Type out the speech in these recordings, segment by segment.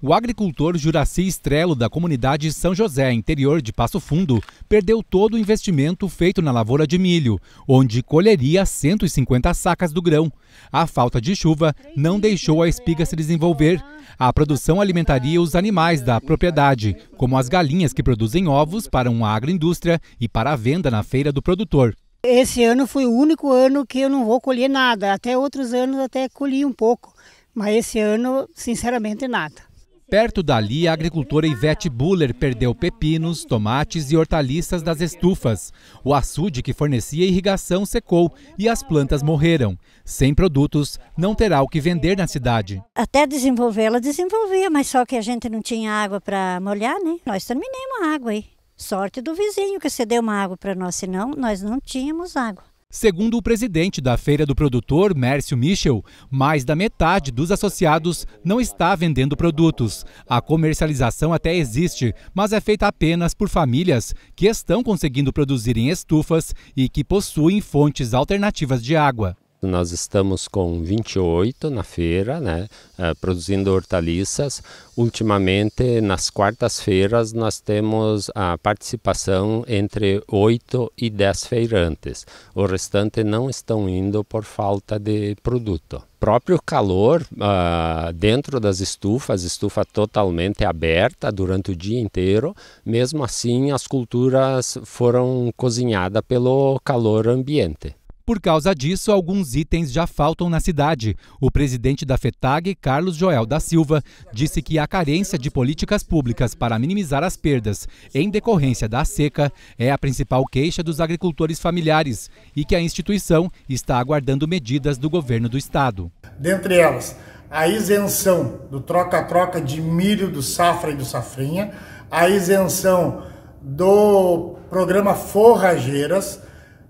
O agricultor Juraci Estrelo, da comunidade São José, interior de Passo Fundo, perdeu todo o investimento feito na lavoura de milho, onde colheria 150 sacas do grão. A falta de chuva não deixou a espiga se desenvolver. A produção alimentaria os animais da propriedade, como as galinhas que produzem ovos para uma agroindústria e para a venda na feira do produtor. Esse ano foi o único ano que eu não vou colher nada. Até outros anos até colhi um pouco, mas esse ano, sinceramente, nada. Perto dali, a agricultora Ivete Buller perdeu pepinos, tomates e hortaliças das estufas. O açude que fornecia irrigação secou e as plantas morreram. Sem produtos, não terá o que vender na cidade. Até desenvolver, ela desenvolvia, mas só que a gente não tinha água para molhar, né? Nós terminamos a água aí. Sorte do vizinho que cedeu uma água para nós, senão nós não tínhamos água. Segundo o presidente da Feira do Produtor, Mércio Michel, mais da metade dos associados não está vendendo produtos. A comercialização até existe, mas é feita apenas por famílias que estão conseguindo produzir em estufas e que possuem fontes alternativas de água. Nós estamos com 28 na feira, né, eh, produzindo hortaliças. Ultimamente, nas quartas-feiras, nós temos a participação entre 8 e 10 feirantes. O restante não estão indo por falta de produto próprio calor uh, dentro das estufas, estufa totalmente aberta durante o dia inteiro, mesmo assim as culturas foram cozinhadas pelo calor ambiente. Por causa disso, alguns itens já faltam na cidade. O presidente da FETAG, Carlos Joel da Silva, disse que a carência de políticas públicas para minimizar as perdas em decorrência da seca é a principal queixa dos agricultores familiares e que a instituição está aguardando medidas do governo do estado. Dentre elas, a isenção do troca-troca de milho do safra e do safrinha, a isenção do programa Forrageiras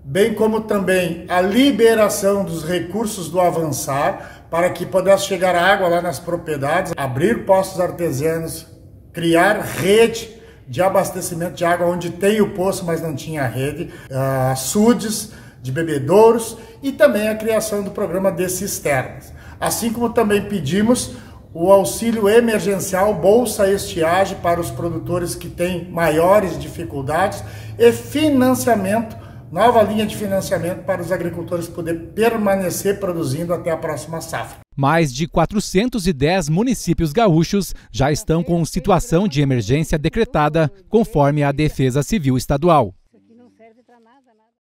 bem como também a liberação dos recursos do avançar para que pudesse chegar água lá nas propriedades, abrir postos artesianos, criar rede de abastecimento de água onde tem o poço, mas não tinha rede, ah, açudes de bebedouros e também a criação do programa de cisternas. Assim como também pedimos o auxílio emergencial Bolsa Estiagem para os produtores que têm maiores dificuldades e financiamento nova linha de financiamento para os agricultores poder permanecer produzindo até a próxima safra. Mais de 410 municípios gaúchos já estão com situação de emergência decretada, conforme a Defesa Civil Estadual.